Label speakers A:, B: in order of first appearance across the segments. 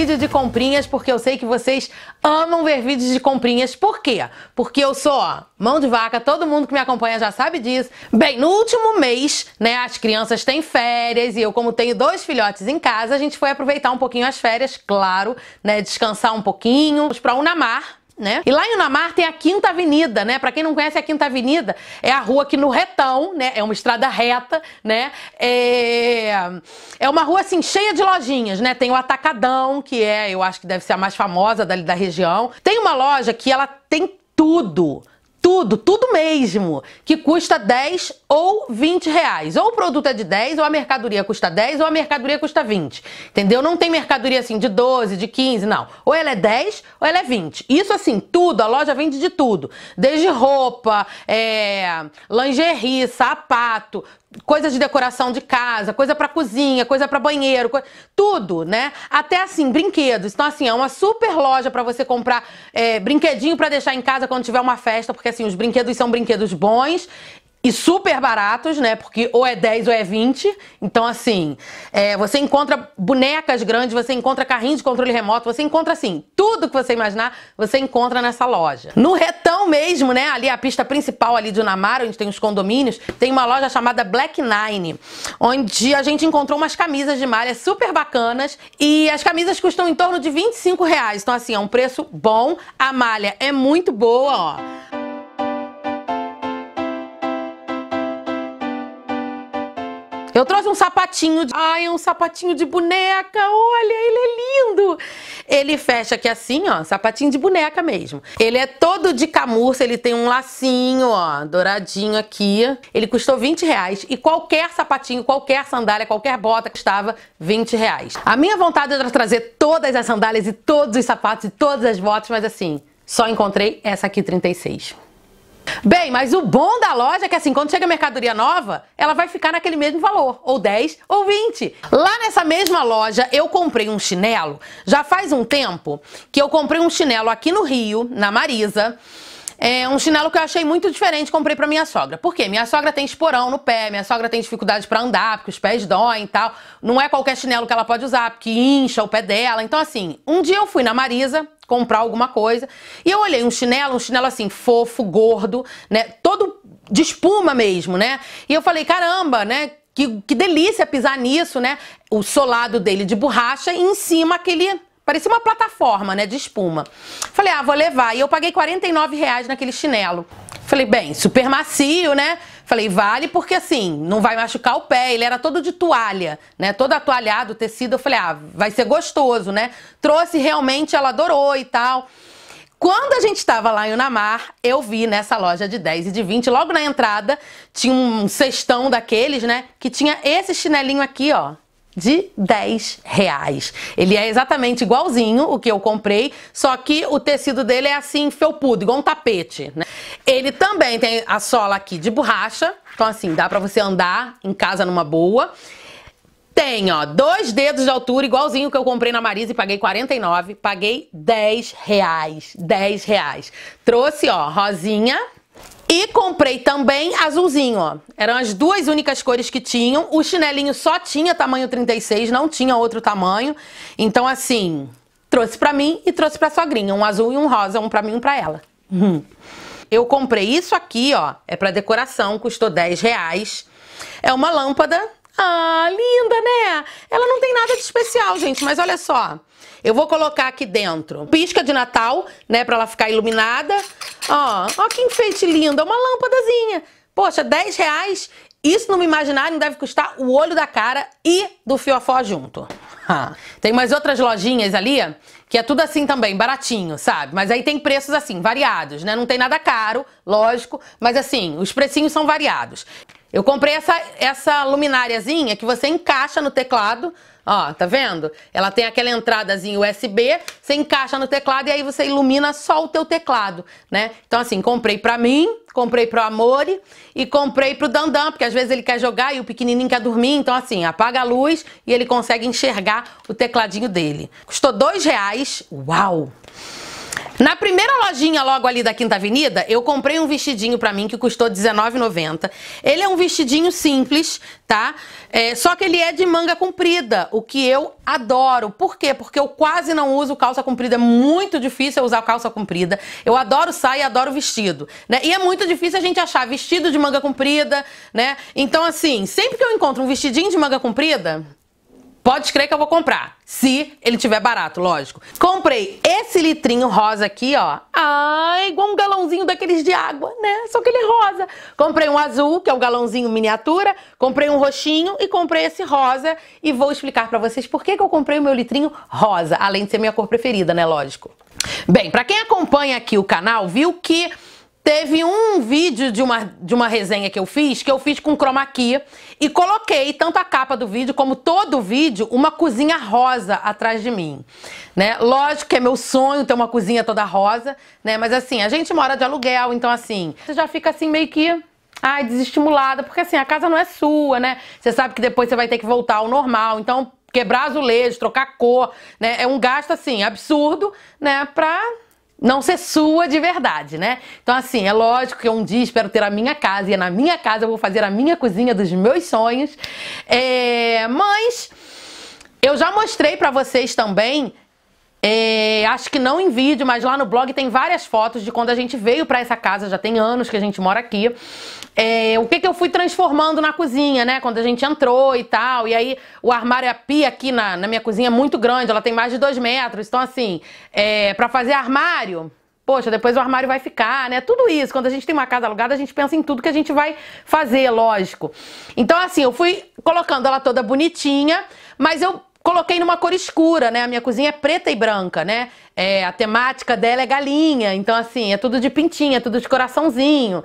A: vídeo de comprinhas porque eu sei que vocês amam ver vídeos de comprinhas. Por quê? Porque eu sou ó, mão de vaca, todo mundo que me acompanha já sabe disso. Bem, no último mês, né, as crianças têm férias e eu, como tenho dois filhotes em casa, a gente foi aproveitar um pouquinho as férias, claro, né, descansar um pouquinho. Fomos pra Unamar, né? E lá em Unamar tem a Quinta Avenida, né? Para quem não conhece a Quinta Avenida, é a rua que no retão, né? É uma estrada reta, né? É, é uma rua assim cheia de lojinhas, né? Tem o Atacadão, que é, eu acho que deve ser a mais famosa da, da região. Tem uma loja que ela tem tudo, tudo, tudo mesmo, que custa 10 ou 20 reais. Ou o produto é de 10, ou a mercadoria custa 10, ou a mercadoria custa 20. Entendeu? Não tem mercadoria assim de 12, de 15, não. Ou ela é 10, ou ela é 20. Isso assim, tudo, a loja vende de tudo. Desde roupa, é, lingerie, sapato, coisas de decoração de casa, coisa para cozinha, coisa para banheiro, co... tudo, né? Até assim, brinquedos. Então assim, é uma super loja para você comprar é, brinquedinho para deixar em casa quando tiver uma festa, porque assim, os brinquedos são brinquedos bons e super baratos, né? Porque ou é 10 ou é 20. Então, assim, é, você encontra bonecas grandes, você encontra carrinhos de controle remoto, você encontra, assim, tudo que você imaginar, você encontra nessa loja. No retão mesmo, né? Ali, a pista principal ali de Unamaro, onde tem os condomínios, tem uma loja chamada Black Nine, onde a gente encontrou umas camisas de malha super bacanas e as camisas custam em torno de 25 reais. Então, assim, é um preço bom. A malha é muito boa, ó. Eu trouxe um sapatinho. De... Ai, um sapatinho de boneca. Olha, ele é lindo. Ele fecha aqui assim, ó. Sapatinho de boneca mesmo. Ele é todo de camurça. Ele tem um lacinho, ó. Douradinho aqui. Ele custou 20 reais. E qualquer sapatinho, qualquer sandália, qualquer bota custava 20 reais. A minha vontade era trazer todas as sandálias e todos os sapatos e todas as botas. Mas assim, só encontrei essa aqui 36. Bem, mas o bom da loja é que assim, quando chega mercadoria nova, ela vai ficar naquele mesmo valor, ou 10 ou 20. Lá nessa mesma loja, eu comprei um chinelo, já faz um tempo que eu comprei um chinelo aqui no Rio, na Marisa. É um chinelo que eu achei muito diferente, comprei para minha sogra. Por quê? Minha sogra tem esporão no pé, minha sogra tem dificuldade para andar, porque os pés doem e tal. Não é qualquer chinelo que ela pode usar, porque incha o pé dela. Então, assim, um dia eu fui na Marisa, comprar alguma coisa. E eu olhei um chinelo, um chinelo assim, fofo, gordo, né? Todo de espuma mesmo, né? E eu falei, caramba, né? Que, que delícia pisar nisso, né? O solado dele de borracha e em cima aquele Parecia uma plataforma, né, de espuma. Falei, ah, vou levar. E eu paguei 49 reais naquele chinelo. Falei, bem, super macio, né? Falei, vale porque assim, não vai machucar o pé. Ele era todo de toalha, né? Todo atoalhado, tecido. Eu falei, ah, vai ser gostoso, né? Trouxe realmente, ela adorou e tal. Quando a gente estava lá em Unamar, eu vi nessa loja de 10 e de 20, logo na entrada, tinha um cestão daqueles, né? Que tinha esse chinelinho aqui, ó de 10 reais. Ele é exatamente igualzinho o que eu comprei, só que o tecido dele é assim, felpudo, igual um tapete, né? Ele também tem a sola aqui de borracha. Então, assim, dá pra você andar em casa numa boa. Tem, ó, dois dedos de altura, igualzinho que eu comprei na Marisa e paguei 49. Paguei 10 reais. 10 reais. Trouxe, ó, rosinha. E comprei também azulzinho, ó. Eram as duas únicas cores que tinham. O chinelinho só tinha tamanho 36, não tinha outro tamanho. Então, assim, trouxe pra mim e trouxe pra sogrinha. Um azul e um rosa, um pra mim e um pra ela. Hum. Eu comprei isso aqui, ó. É para decoração, custou 10 reais. É uma lâmpada. Ah, linda, né? Ela não tem nada de especial, gente, mas olha só. Eu vou colocar aqui dentro pisca de Natal, né, para ela ficar iluminada. Ó, ó que enfeite lindo, é uma lâmpadazinha. Poxa, 10 reais, isso no meu imaginário deve custar o olho da cara e do fiofó junto. tem mais outras lojinhas ali que é tudo assim também, baratinho, sabe? Mas aí tem preços assim, variados, né? Não tem nada caro, lógico, mas assim, os precinhos são variados. Eu comprei essa, essa lumináriazinha que você encaixa no teclado Ó, tá vendo? Ela tem aquela entradazinha USB, você encaixa no teclado e aí você ilumina só o teu teclado, né? Então assim, comprei pra mim, comprei pro Amore e comprei pro Dandan, porque às vezes ele quer jogar e o pequenininho quer dormir, então assim, apaga a luz e ele consegue enxergar o tecladinho dele. Custou dois reais, uau! Na primeira lojinha logo ali da Quinta Avenida, eu comprei um vestidinho para mim que custou R$19,90. Ele é um vestidinho simples, tá? É, só que ele é de manga comprida, o que eu adoro. Por quê? Porque eu quase não uso calça comprida. É muito difícil eu usar calça comprida. Eu adoro saia, adoro vestido. Né? E é muito difícil a gente achar vestido de manga comprida, né? Então, assim, sempre que eu encontro um vestidinho de manga comprida, Pode crer que eu vou comprar. Se ele tiver barato, lógico. Comprei esse litrinho rosa aqui, ó. Ai, ah, igual um galãozinho daqueles de água, né? Só que ele é rosa. Comprei um azul, que é o galãozinho miniatura. Comprei um roxinho e comprei esse rosa. E vou explicar para vocês por que, que eu comprei o meu litrinho rosa. Além de ser minha cor preferida, né? Lógico. Bem, para quem acompanha aqui o canal, viu que Teve um vídeo de uma, de uma resenha que eu fiz, que eu fiz com chroma key e coloquei tanto a capa do vídeo como todo o vídeo uma cozinha rosa atrás de mim, né? Lógico que é meu sonho ter uma cozinha toda rosa, né? Mas assim, a gente mora de aluguel, então assim, você já fica assim meio que ai, desestimulada, porque assim, a casa não é sua, né? Você sabe que depois você vai ter que voltar ao normal, então quebrar azulejo, trocar cor, né? É um gasto assim absurdo, né, pra não ser sua de verdade, né? Então, assim, é lógico que um dia espero ter a minha casa e é na minha casa eu vou fazer a minha cozinha dos meus sonhos. É, mas eu já mostrei para vocês também. É, acho que não em vídeo, mas lá no blog tem várias fotos de quando a gente veio para essa casa. Já tem anos que a gente mora aqui é, o que, que eu fui transformando na cozinha, né? Quando a gente entrou e tal. E aí, o armário, a pia aqui na, na minha cozinha é muito grande, ela tem mais de dois metros. Então, assim, é, para fazer armário, poxa, depois o armário vai ficar, né? Tudo isso, quando a gente tem uma casa alugada, a gente pensa em tudo que a gente vai fazer, lógico. Então, assim, eu fui colocando ela toda bonitinha, mas eu coloquei numa cor escura, né? A minha cozinha é preta e branca, né? É, a temática dela é galinha, então, assim, é tudo de pintinha, tudo de coraçãozinho.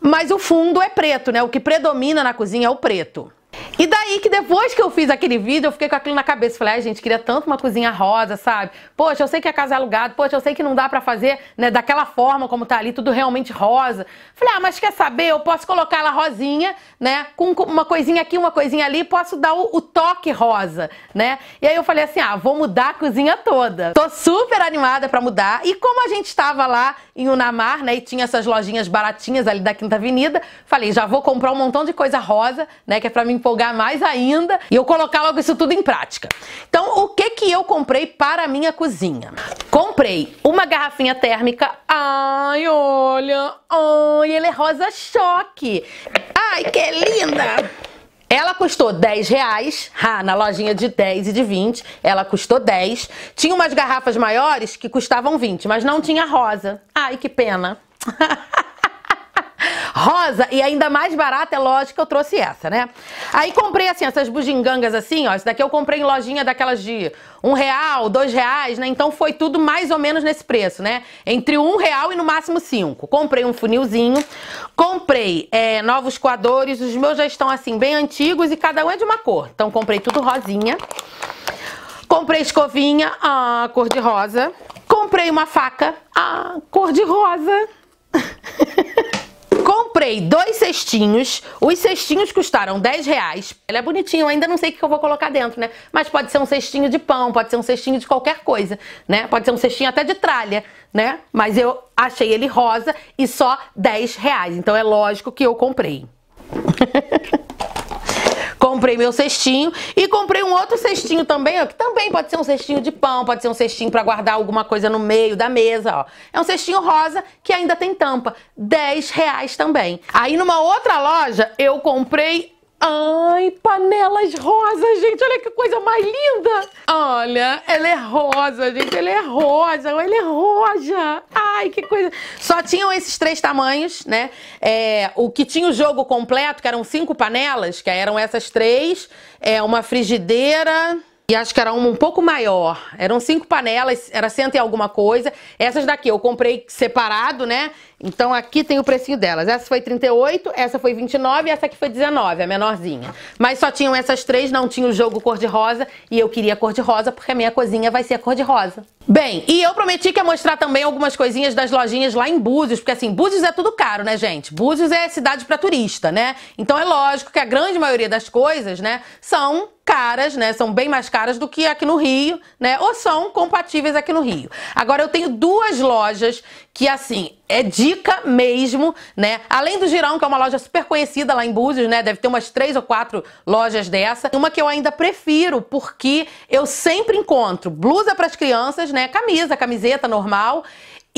A: Mas o fundo é preto, né? O que predomina na cozinha é o preto. E daí que depois que eu fiz aquele vídeo, eu fiquei com aquilo na cabeça. Falei, ai, ah, gente, queria tanto uma cozinha rosa, sabe? Poxa, eu sei que a casa é alugada, poxa, eu sei que não dá para fazer né, daquela forma como tá ali, tudo realmente rosa. Falei, ah, mas quer saber? Eu posso colocar ela rosinha, né? Com uma coisinha aqui, uma coisinha ali, posso dar o, o toque rosa, né? E aí eu falei assim, ah, vou mudar a cozinha toda. Tô super animada para mudar. E como a gente estava lá em Unamar, né, e tinha essas lojinhas baratinhas ali da Quinta Avenida, falei, já vou comprar um montão de coisa rosa, né, que é pra me empolgar mais ainda e eu colocar logo isso tudo em prática. Então, o que que eu comprei para a minha cozinha? Comprei uma garrafinha térmica. Ai, olha! Ai, ele é rosa choque! Ai, que linda! Ela custou 10 reais, ah, na lojinha de 10 e de 20, ela custou 10. Tinha umas garrafas maiores que custavam 20, mas não tinha rosa. Ai, que pena. rosa e ainda mais barata, é lógico que eu trouxe essa, né? Aí comprei assim, essas bugigangas assim, ó. Isso daqui eu comprei em lojinha daquelas de um real, dois reais, né? Então foi tudo mais ou menos nesse preço, né? Entre um real e no máximo cinco. Comprei um funilzinho, comprei é, novos coadores, os meus já estão assim, bem antigos e cada um é de uma cor. Então comprei tudo rosinha. Comprei escovinha, ah, cor de rosa. Comprei uma faca, ah, cor de rosa. comprei dois cestinhos. Os cestinhos custaram 10 reais. Ele é bonitinho, eu ainda não sei o que eu vou colocar dentro, né? Mas pode ser um cestinho de pão, pode ser um cestinho de qualquer coisa, né? Pode ser um cestinho até de tralha, né? Mas eu achei ele rosa e só 10 reais. Então é lógico que eu comprei. comprei meu cestinho e comprei um outro cestinho também, ó, que também pode ser um cestinho de pão, pode ser um cestinho para guardar alguma coisa no meio da mesa, ó. É um cestinho rosa que ainda tem tampa, 10 reais também. Aí numa outra loja eu comprei Ai, panelas rosas, gente, olha que coisa mais linda! Olha, ela é rosa, gente, ela é rosa, ela é rosa! Ai, que coisa. Só tinham esses três tamanhos, né? É, o que tinha o jogo completo, que eram cinco panelas, que eram essas três, é, uma frigideira. E acho que era uma um pouco maior. Eram cinco panelas, era cento e alguma coisa. Essas daqui eu comprei separado, né? Então aqui tem o precinho delas. Essa foi 38, essa foi 29 e essa aqui foi 19, a menorzinha. Mas só tinham essas três, não tinha o jogo cor-de-rosa. E eu queria cor-de-rosa porque a minha cozinha vai ser cor-de-rosa. Bem, e eu prometi que ia mostrar também algumas coisinhas das lojinhas lá em Búzios. Porque assim, Búzios é tudo caro, né, gente? Búzios é cidade para turista, né? Então é lógico que a grande maioria das coisas, né, são caras, né? São bem mais caras do que aqui no Rio, né? Ou são compatíveis aqui no Rio. Agora eu tenho duas lojas que assim, é dica mesmo, né? Além do Girão, que é uma loja super conhecida lá em Búzios, né? Deve ter umas três ou quatro lojas dessa. Uma que eu ainda prefiro, porque eu sempre encontro blusa para as crianças, né? Camisa, camiseta normal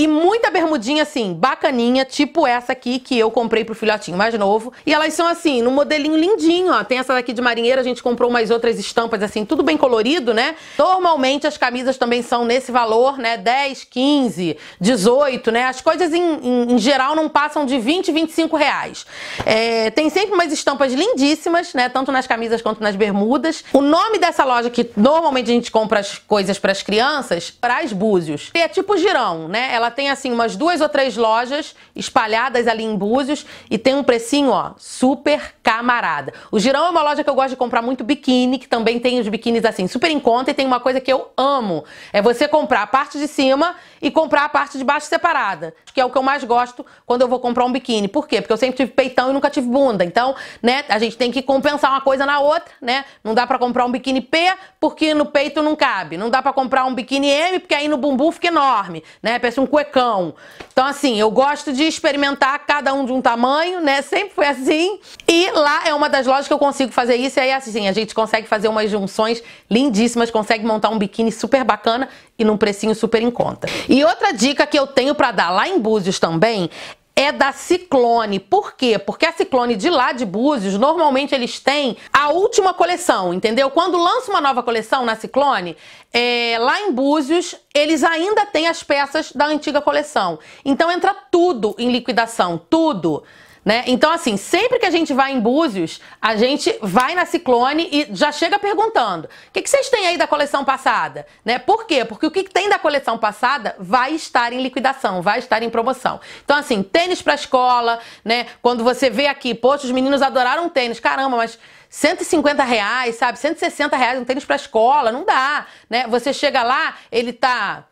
A: e muita bermudinha assim, bacaninha, tipo essa aqui que eu comprei pro filhotinho mais novo. E elas são assim, num modelinho lindinho, ó. Tem essa daqui de marinheira, a gente comprou umas outras estampas assim, tudo bem colorido, né? Normalmente as camisas também são nesse valor, né? 10, 15, 18, né? As coisas em, em, em geral não passam de 20, 25 reais. É, tem sempre umas estampas lindíssimas, né? Tanto nas camisas quanto nas bermudas. O nome dessa loja que normalmente a gente compra as coisas para as crianças, as Búzios. E é tipo girão, né? Ela tem assim umas duas ou três lojas espalhadas ali em Búzios e tem um precinho, ó, super camarada. O Girão é uma loja que eu gosto de comprar muito biquíni, que também tem os biquínis assim, super em conta e tem uma coisa que eu amo, é você comprar a parte de cima e comprar a parte de baixo separada, que é o que eu mais gosto quando eu vou comprar um biquíni. Por quê? Porque eu sempre tive peitão e nunca tive bunda. Então, né, a gente tem que compensar uma coisa na outra, né? Não dá para comprar um biquíni P porque no peito não cabe. Não dá para comprar um biquíni M porque aí no bumbum fica enorme, né? Parece um coelho cuecão. É então, assim, eu gosto de experimentar cada um de um tamanho, né? Sempre foi assim. E lá é uma das lojas que eu consigo fazer isso. E aí, assim, a gente consegue fazer umas junções lindíssimas, consegue montar um biquíni super bacana e num precinho super em conta. E outra dica que eu tenho para dar lá em Búzios também é da Ciclone. Por quê? Porque a Ciclone de lá de Búzios, normalmente eles têm a última coleção, entendeu? Quando lança uma nova coleção na Ciclone, é, lá em Búzios, eles ainda têm as peças da antiga coleção. Então entra tudo em liquidação, tudo. Né? Então, assim, sempre que a gente vai em Búzios, a gente vai na Ciclone e já chega perguntando: o que, que vocês têm aí da coleção passada? Né? Por quê? Porque o que tem da coleção passada vai estar em liquidação, vai estar em promoção. Então, assim, tênis para escola, né? Quando você vê aqui, poxa, os meninos adoraram tênis, caramba, mas 150 reais, sabe? 160 reais um tênis para escola, não dá. Né? Você chega lá, ele tá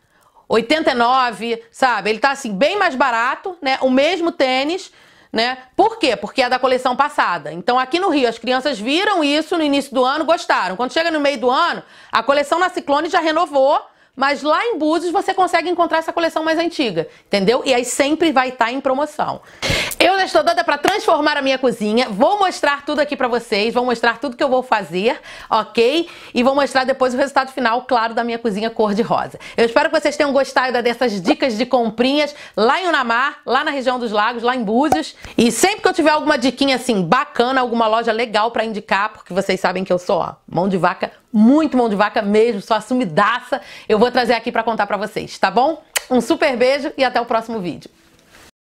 A: 89, sabe? Ele tá assim, bem mais barato, né? O mesmo tênis né? Por quê? Porque é da coleção passada. Então, aqui no Rio, as crianças viram isso no início do ano, gostaram. Quando chega no meio do ano, a coleção na Ciclone já renovou mas lá em Búzios você consegue encontrar essa coleção mais antiga, entendeu? E aí sempre vai estar tá em promoção. Eu já estou doida para transformar a minha cozinha. Vou mostrar tudo aqui para vocês, vou mostrar tudo que eu vou fazer, ok? E vou mostrar depois o resultado final, claro, da minha cozinha cor de rosa. Eu espero que vocês tenham gostado dessas dicas de comprinhas lá em Unamar, lá na região dos lagos, lá em Búzios. E sempre que eu tiver alguma diquinha assim bacana, alguma loja legal para indicar, porque vocês sabem que eu sou, ó, mão de vaca muito mão de vaca mesmo, só sumidaça, eu vou trazer aqui para contar para vocês, tá bom? Um super beijo e até o próximo vídeo.